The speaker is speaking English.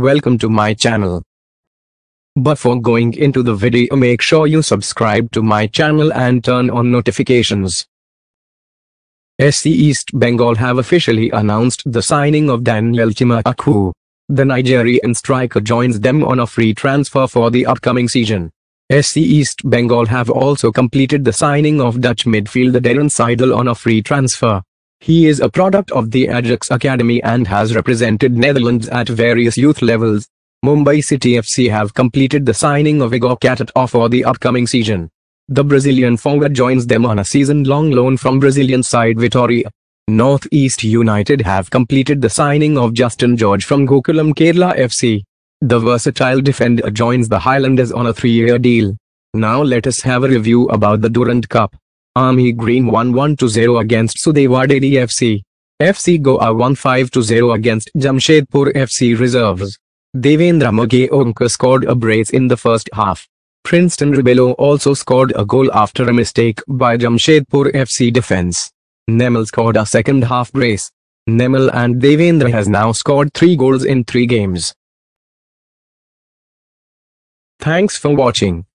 Welcome to my channel. Before going into the video make sure you subscribe to my channel and turn on notifications. SC East Bengal have officially announced the signing of Daniel Chimaku. The Nigerian striker joins them on a free transfer for the upcoming season. SC East Bengal have also completed the signing of Dutch midfielder Darren Seidel on a free transfer. He is a product of the Ajax Academy and has represented Netherlands at various youth levels. Mumbai City FC have completed the signing of Igor Catatau for the upcoming season. The Brazilian forward joins them on a season-long loan from Brazilian side Vitória. North East United have completed the signing of Justin George from Gokulam Kerala FC. The versatile defender joins the Highlanders on a three-year deal. Now let us have a review about the Durand Cup. Army Green 1-1-0 against Sudewada FC. FC Goa 1-5-0 against Jamshedpur FC reserves. Devendra Mageonka scored a brace in the first half. Princeton Ribello also scored a goal after a mistake by Jamshedpur FC defense. Nemel scored a second half brace. Nemel and Devendra has now scored 3 goals in 3 games. Thanks for watching.